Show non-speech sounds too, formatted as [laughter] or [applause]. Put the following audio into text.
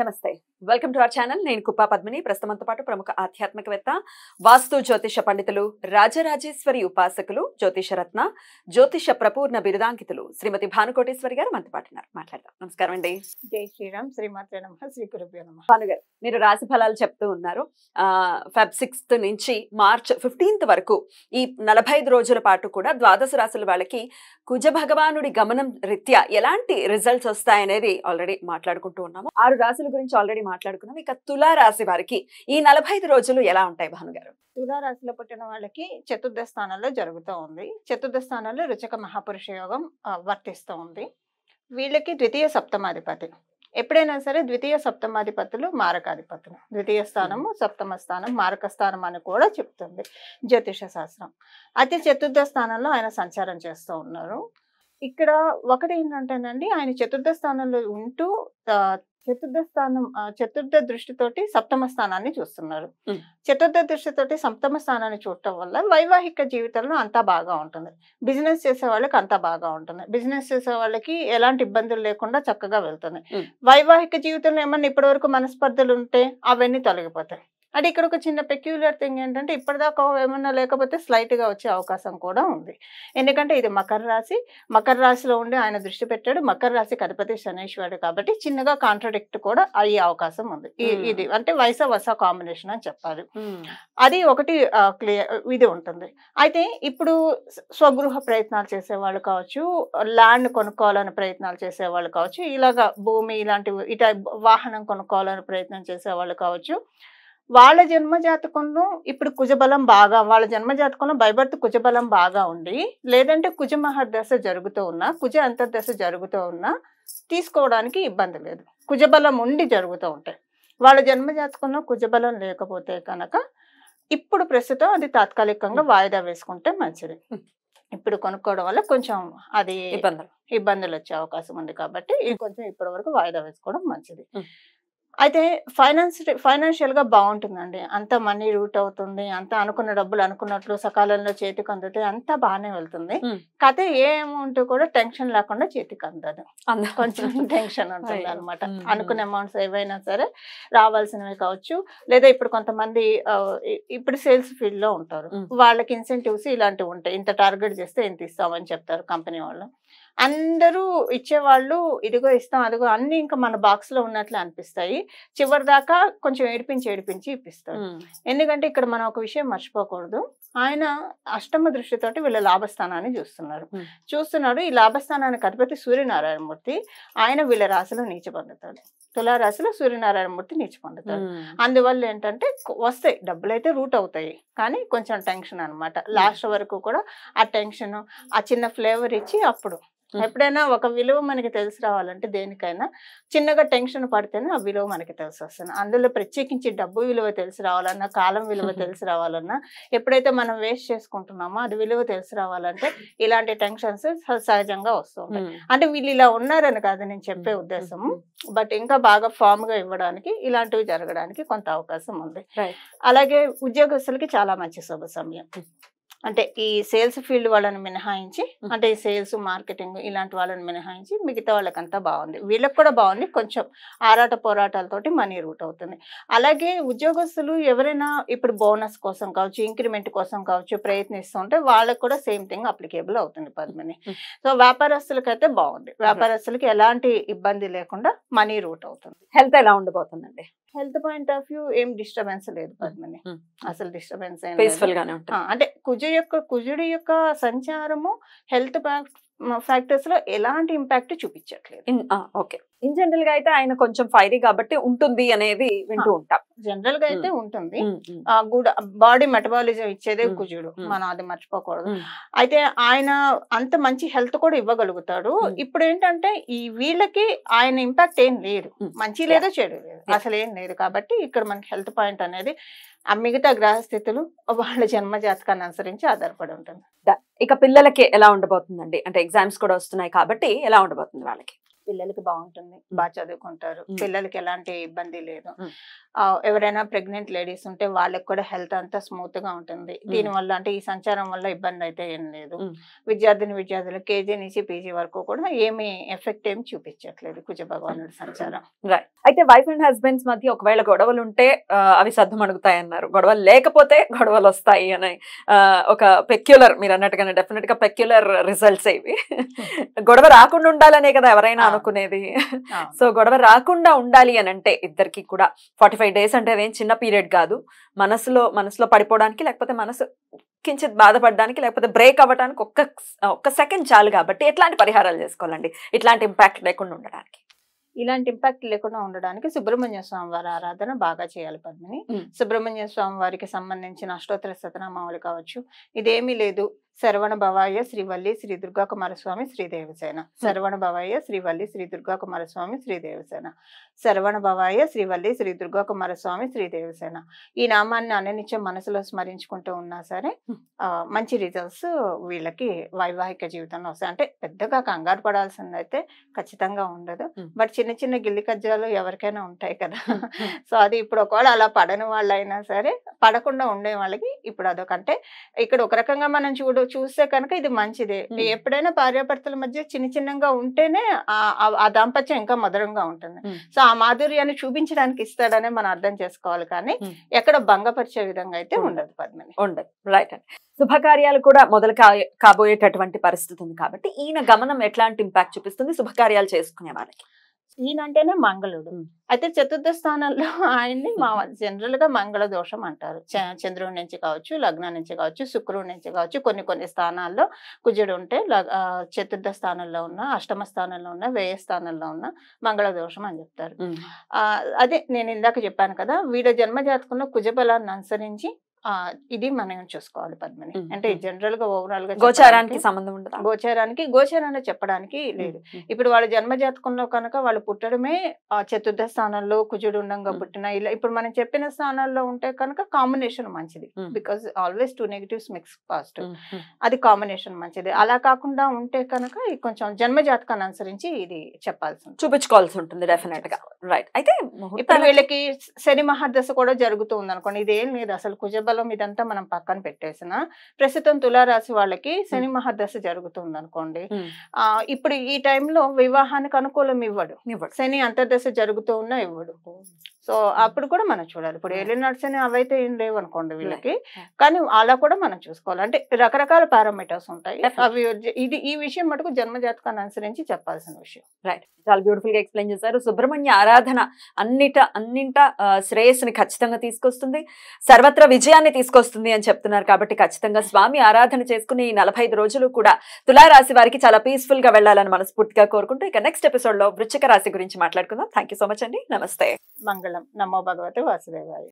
నమస్తే welcome to our channel నేను కుప్పా పద్మిని ప్రస్తుతంతో పాటు ప్రముఖ ఆధ్యాత్మికవేత్త వాస్తు జ్యోతిష పండితులు రాజరాజేశ్వరి ఉపాసకులు జ్యోతిషరత్న జ్యోతిష ప్రపూర్ణ బిరుదాంకితులు శ్రీమతి భానుకోటేశ్వరి గారు మనతో పాటున్నారు మాట్లాడదాం నమస్కారం అండి జై శ్రీరామ్ శ్రీమాత నమ శ్రీ భానుగారు మీరు రాశి ఫలాలు చెప్తూ ఉన్నారు ఫెబ్ సిక్స్త్ నుంచి మార్చ్ ఫిఫ్టీన్త్ వరకు ఈ నలభై రోజుల పాటు కూడా ద్వాదశ రాశుల వాళ్ళకి కుజ భగవానుడి గమనం రీత్యా ఎలాంటి రిజల్ట్స్ వస్తాయనేది ఆల్రెడీ మాట్లాడుకుంటూ ఉన్నాము ఆరు రాశులు రాశుల గురించి ఆల్రెడీ మాట్లాడుకున్నాం ఇక తులారాశి రాశి వారికి ఈ నలభై రోజులు ఎలా ఉంటాయి భానుగారు తులారాశిలో పుట్టిన వాళ్ళకి చతుర్థ స్థానంలో జరుగుతూ ఉంది చతుర్థ స్థానంలో రుచక మహాపురుష యోగం వర్తిస్తూ ఉంది వీళ్ళకి ద్వితీయ సప్తమాధిపతి ఎప్పుడైనా సరే ద్వితీయ సప్తమాధిపతులు మారకాధిపతులు ద్వితీయ స్థానము సప్తమ స్థానం మారక స్థానం అని కూడా చెప్తుంది జ్యోతిష శాస్త్రం అయితే చతుర్థ స్థానంలో ఆయన సంచారం చేస్తూ ఉన్నారు ఇక్కడ ఒకటి ఏంటంటేనండి ఆయన చతుర్థ స్థానంలో ఉంటూ చతుర్థ స్థానం చతుర్థ దృష్టితోటి సప్తమ స్థానాన్ని చూస్తున్నారు చతుర్థ దృష్టితోటి సప్తమ స్థానాన్ని చూడటం వల్ల వైవాహిక జీవితంలో అంతా బాగా ఉంటుంది బిజినెస్ చేసే వాళ్ళకి అంతా బాగా ఉంటుంది బిజినెస్ చేసే వాళ్ళకి ఎలాంటి ఇబ్బందులు లేకుండా చక్కగా వెళ్తుంది వైవాహిక జీవితంలో ఏమన్నా ఇప్పటి వరకు మనస్పర్ధలు ఉంటే అవన్నీ తొలగిపోతాయి అంటే ఇక్కడ ఒక చిన్న పెక్యులర్ థింగ్ ఏంటంటే ఇప్పటిదాకా ఏమన్నా లేకపోతే స్లైట్గా వచ్చే అవకాశం కూడా ఉంది ఎందుకంటే ఇది మకర రాశి మకర రాశిలో ఉండి ఆయన దృష్టి పెట్టాడు మకర రాశి కధిపతి శనేశ్వరుడు కాబట్టి చిన్నగా కాంట్రడిక్ట్ కూడా అయ్యే అవకాశం ఉంది ఇది అంటే వయస వస కాంబినేషన్ అని చెప్పాలి అది ఒకటి క్లియర్ ఇది ఉంటుంది అయితే ఇప్పుడు స్వగృహ ప్రయత్నాలు చేసేవాళ్ళు కావచ్చు ల్యాండ్ కొనుక్కోవాలని ప్రయత్నాలు చేసేవాళ్ళు కావచ్చు ఇలాగ భూమి ఇలాంటి ఇట వాహనం కొనుక్కోవాలని ప్రయత్నం చేసేవాళ్ళు కావచ్చు వాళ్ళ జన్మ జాతకంలో ఇప్పుడు కుజబలం బాగా వాళ్ళ జన్మ జాతకంలో బైబర్త్ కుజబలం బాగా ఉండి లేదంటే కుజ మహర్దశ జరుగుతూ ఉన్నా కుజ అంతర్దశ జరుగుతూ ఉన్నా తీసుకోవడానికి ఇబ్బంది లేదు కుజబలం ఉండి జరుగుతూ ఉంటాయి వాళ్ళ జన్మ జాతకంలో కుజబలం లేకపోతే కనుక ఇప్పుడు ప్రస్తుతం అది తాత్కాలికంగా వాయిదా వేసుకుంటే మంచిది ఇప్పుడు కొనుక్కోవడం వల్ల కొంచెం అది ఇబ్బందులు ఇబ్బందులు వచ్చే అవకాశం ఉంది కాబట్టి కొంచెం ఇప్పటి వరకు వాయిదా వేసుకోవడం మంచిది అయితే ఫైనాన్స్ ఫైనాన్షియల్గా బాగుంటుందండి అంత మనీ రూట్ అవుతుంది అంత అనుకున్న డబ్బులు అనుకున్నట్లు సకాలంలో చేతికి అందుతాయి అంతా బాగానే వెళ్తుంది కాకపోతే ఏ అమౌంట్ కూడా టెన్షన్ లేకుండా చేతికి అందదు కొంచెం [laughs] టెన్షన్ ఉంటుంది అనమాట అనుకున్న అమౌంట్స్ ఏవైనా సరే రావాల్సినవి కావచ్చు లేదా ఇప్పుడు కొంతమంది ఇప్పుడు సేల్స్ ఫీల్డ్ లో ఉంటారు వాళ్ళకి ఇన్సెంటివ్స్ ఇలాంటివి ఉంటాయి ఇంత టార్గెట్ చేస్తే ఇంత ఇస్తామని చెప్తారు కంపెనీ వాళ్ళు అందరూ ఇచ్చేవాళ్ళు ఇదిగో ఇస్తాం అదిగో అన్ని ఇంకా మన బాక్స్ లో ఉన్నట్లు అనిపిస్తాయి చివరి దాకా కొంచెం ఏడిపించి ఏడిపించి ఇప్పిస్తాం ఎందుకంటే ఇక్కడ మనం ఒక విషయం మర్చిపోకూడదు ఆయన అష్టమ దృష్టితోటి వీళ్ళ లాభస్థానాన్ని చూస్తున్నారు చూస్తున్నాడు ఈ లాభస్థానానికి అధిపతి సూర్యనారాయణమూర్తి ఆయన వీళ్ళ రాశిలో నీచి పొందుతాడు తులారాశిలో సూర్యనారాయణమూర్తి నీచి పొందుతాడు అందువల్ల ఏంటంటే వస్తాయి డబ్బులు అయితే రూట్ అవుతాయి కానీ కొంచెం టెన్షన్ అనమాట లాస్ట్ వరకు కూడా ఆ టెన్షన్ ఆ చిన్న ఫ్లేవర్ ఇచ్చి అప్పుడు ఎప్పుడైనా ఒక విలువ మనకి తెలిసి రావాలంటే దేనికైనా చిన్నగా టెన్షన్ పడితేనే ఆ విలువ మనకి తెలిసి వస్తుంది అందులో ప్రత్యేకించి డబ్బు విలువ తెలిసి రావాలన్నా కాలం విలువ [laughs] తెలిసి రావాలన్నా ఎప్పుడైతే మనం వేస్ట్ చేసుకుంటున్నామో అది విలువ తెలిసి రావాలంటే ఇలాంటి టెన్షన్స్ సహజంగా ఉంటాయి అంటే వీళ్ళు ఇలా ఉన్నారని కాదు నేను చెప్పే ఉద్దేశం బట్ ఇంకా బాగా ఫామ్ గా ఇవ్వడానికి ఇలాంటివి జరగడానికి కొంత అవకాశం ఉంది అలాగే ఉద్యోగస్తులకి చాలా మంచి శుభ సమయం అంటే ఈ సేల్స్ ఫీల్డ్ వాళ్ళని మినహాయించి అంటే ఈ సేల్స్ మార్కెటింగ్ ఇలాంటి వాళ్ళని మినహాయించి మిగతా వాళ్ళకంతా బాగుంది వీళ్ళకి కూడా బాగుంది కొంచెం ఆరాట పోరాటాలతోటి మనీ రూట్ అవుతుంది అలాగే ఉద్యోగస్తులు ఎవరైనా ఇప్పుడు బోనస్ కోసం కావచ్చు ఇంక్రిమెంట్ కోసం కావచ్చు ప్రయత్నిస్తుంటే వాళ్ళకు కూడా సేమ్ థింగ్ అప్లికేబుల్ అవుతుంది పద్మని సో వ్యాపారస్తులకి అయితే బాగుంది వ్యాపారస్తులకి ఎలాంటి ఇబ్బంది లేకుండా మనీ రూట్ అవుతుంది హెల్త్ ఎలా ఉండబోతుందండి హెల్త్ పాయింట్ ఆఫ్ వ్యూ ఏం డిస్టర్బెన్స్ లేదు పద్మని అసలు డిస్టర్బెన్స్ అంటే కుజ యొక్క కుజుడి యొక్క సంచారము హెల్త్ ఫ్యాక్టర్స్ లో ఎలాంటి ఇంపాక్ట్ చూపించట్లేదు ఓకే ఇన్ జనరల్ గా అయితే ఆయన కొంచెం ఫైరీ కాబట్టి ఉంటుంది అనేది వింటూ ఉంటాం జనరల్ గా అయితే ఉంటుంది గుడ్ బాడీ మెటబాలిజం ఇచ్చేదే కుజుడు మనం అది మర్చిపోకూడదు అయితే ఆయన అంత మంచి హెల్త్ కూడా ఇవ్వగలుగుతాడు ఇప్పుడు ఏంటంటే ఈ వీళ్ళకి ఆయన ఇంపాక్ట్ ఏం లేదు మంచి లేదో చెడు లేదు అసలు ఏం లేదు కాబట్టి ఇక్కడ మనకి హెల్త్ పాయింట్ అనేది ఆ మిగతా గ్రహస్థితులు వాళ్ళ జన్మ జాతకాన్ని అనుసరించి ఆధారపడి ఉంటుంది ఇక పిల్లలకి ఎలా ఉండబోతుందండి అంటే ఎగ్జామ్స్ కూడా వస్తున్నాయి కాబట్టి ఎలా ఉండబోతుంది వాళ్ళకి పిల్లలకి బాగుంటుంది బాగా చదువుకుంటారు పిల్లలకి ఎలాంటి ఇబ్బంది లేదు ఎవరైనా ప్రెగ్నెంట్ లేడీస్ ఉంటే వాళ్ళకి కూడా హెల్త్ అంతా స్మూత్ గా ఉంటుంది దీని వల్ల అంటే ఈ సంచారం వల్ల ఇబ్బంది అయితే ఏం లేదు విద్యార్థిని విద్యార్థులు కేజీ నుంచి పీజీ వరకు కూడా ఏమి ఎఫెక్ట్ ఏమి చూపించట్లేదు కుజ భగవానుడి సంచారం అయితే వైఫ్ అండ్ హస్బెండ్స్ మధ్య ఒకవేళ గొడవలు ఉంటే అవి అడుగుతాయి అన్నారు గొడవలు లేకపోతే గొడవలు వస్తాయి అనే ఒక పెక్యులర్ మీరు అన్నట్టుగానే డెఫినెట్ గా పెక్యులర్ రిజల్ట్స్ ఇవి గొడవ రాకుండా ఉండాలనే కదా ఎవరైనా అనుకునేది సో గొడవ రాకుండా ఉండాలి అని అంటే ఇద్దరికి కూడా ఫార్టీ ఫైవ్ డేస్ అంటే అదేం చిన్న పీరియడ్ కాదు మనసులో మనసులో పడిపోవడానికి లేకపోతే మనసు కించిత్ బాధపడడానికి లేకపోతే బ్రేక్ అవ్వడానికి ఒక్క ఒక్క సెకండ్ చాలు కాబట్టి ఎట్లాంటి పరిహారాలు చేసుకోవాలండి ఇట్లాంటి ఇంపాక్ట్ లేకుండా ఉండడానికి ఇలాంటి ఇంపాక్ట్ లేకుండా ఉండడానికి సుబ్రహ్మణ్య స్వామి వారి ఆరాధన బాగా చేయాలి పద్మిని సుబ్రహ్మణ్య స్వామి వారికి సంబంధించిన అష్టోత్తర సతనామావులు కావచ్చు ఇదేమీ లేదు శరవణ భవాయ శ్రీవల్లి శ్రీ దుర్గా కుమారస్వామి దేవసేన శరవణ భవాయ శ్రీవల్లి శ్రీ దుర్గా కుమారస్వామి దేవసేన శరవణ భవాయ శ్రీవల్లి శ్రీ దుర్గా కుమారస్వామి దేవసేన ఈ నామాన్ని అననిత్యం మనసులో స్మరించుకుంటూ ఉన్నా సరే మంచి రిజల్ట్స్ వీళ్ళకి వైవాహిక జీవితంలో వస్తాయి అంటే పెద్దగా కంగారు పడాల్సిందైతే ఖచ్చితంగా ఉండదు బట్ చిన్న చిన్న గిల్లి కజ్జాలు ఎవరికైనా ఉంటాయి కదా సో అది ఇప్పుడు ఒకవేళ అలా పడని వాళ్ళైనా సరే పడకుండా ఉండే వాళ్ళకి ఇప్పుడు అదొకంటే ఇక్కడ ఒక రకంగా మనం చూడు చూస్తే కనుక ఇది మంచిదే ఎప్పుడైనా భార్యాభర్తల మధ్య చిన్న చిన్నగా ఉంటేనే ఆ దాంపత్యం ఇంకా మధురంగా ఉంటుంది సో ఆ మాధుర్యాన్ని చూపించడానికి ఇస్తాడనే మనం అర్థం చేసుకోవాలి కానీ ఎక్కడ భంగపరిచే విధంగా అయితే ఉండదు పద్మని ఉండదు రైట్ అండి శుభకార్యాలు కూడా మొదలు కా కాబోయేటటువంటి పరిస్థితి ఉంది కాబట్టి ఈయన గమనం ఎట్లాంటి ఇంపాక్ట్ చూపిస్తుంది శుభకార్యాలు చేసుకునే వారికి ఈయన అంటేనే మంగళుడు అయితే చతుర్థ స్థానంలో [laughs] ఆయన్ని మా జనరల్ గా మంగళ దోషం అంటారు చంద్రుడి నుంచి కావచ్చు లగ్నం నుంచి కావచ్చు శుక్రుడి నుంచి కావచ్చు కొన్ని కొన్ని స్థానాల్లో కుజుడు ఉంటే చతుర్థ స్థానంలో ఉన్న అష్టమ స్థానంలో ఉన్న వ్యయ స్థానంలో ఉన్న మంగళ దోషం అని చెప్తారు అదే నేను ఇందాక చెప్పాను కదా వీడ జన్మ జాతకంలో కుజబలాన్ని అనుసరించి ఇది మనం చూసుకోవాలి పద్మని అంటే జనరల్ గా ఓవరాల్ గా గోచారానికి సంబంధం ఉండదు గోచారానికి గోచారాన్ని చెప్పడానికి లేదు ఇప్పుడు వాళ్ళ జన్మ జాతకంలో కనుక వాళ్ళు పుట్టడమే చతుర్థ స్థానంలో కుజుడు ఉండంగా పుట్టిన ఇలా ఇప్పుడు మనం చెప్పిన స్థానాల్లో ఉంటే కనుక కాంబినేషన్ మంచిది because always two negatives mix past అది కాంబినేషన్ మంచిది అలా కాకుండా ఉంటే కనుక కొంచెం జన్మ జాతకాన్ని అనుసరించి ఇది చెప్పాల్సి చూపించుకోవాల్సి ఉంటుంది డెఫినెట్ గా రైట్ అయితే ఇప్పుడు వీళ్ళకి శని మహాదశ కూడా జరుగుతూ ఉంది అనుకోండి ఏం లేదు అసలు కుజబ బలం ఇదంతా మనం పక్కన పెట్టేసిన ప్రస్తుతం తులారాశి వాళ్ళకి శని మహాదశ జరుగుతుంది అనుకోండి ఆ ఇప్పుడు ఈ టైంలో వివాహానికి అనుకూలం ఇవ్వడు శని అంతర్దశ జరుగుతూ ఉన్నా ఇవ్వడు సో అప్పుడు కూడా మనం చూడాలి ఇప్పుడు ఏలియన్ నట్స్ అని అవైతే ఏం లేవు అనుకోండి వీళ్ళకి కానీ అలా కూడా మనం చూసుకోవాలి అంటే రకరకాల పారామీటర్స్ ఉంటాయి అవి ఇది ఈ విషయం మటుకు జన్మజాతకాన్ని అనుసరించి చెప్పాల్సిన విషయం రైట్ చాలా బ్యూటిఫుల్ గా ఎక్స్ప్లెయిన్ చేశారు సుబ్రహ్మణ్య ఆరాధన అన్నిట అన్నింట శ్రేయస్సుని ఖచ్చితంగా తీసుకొస్తుంది సర్వత్ర విజయాన్ని తీసుకొస్తుంది అని చెప్తున్నారు కాబట్టి ఖచ్చితంగా స్వామి ఆరాధన చేసుకుని ఈ నలభై రోజులు కూడా తులారాశి వారికి చాలా పీస్ఫుల్ గా వెళ్ళాలని మనస్ఫూర్తిగా కోరుకుంటూ ఇక నెక్స్ట్ ఎపిసోడ్ లో వృచ్చిక రాశి గురించి మాట్లాడుకుందాం థ్యాంక్ సో మచ్ అండి నమస్తే మంగళ ഭഗവതം നമോ ഭഗവത് വാസുദേവായ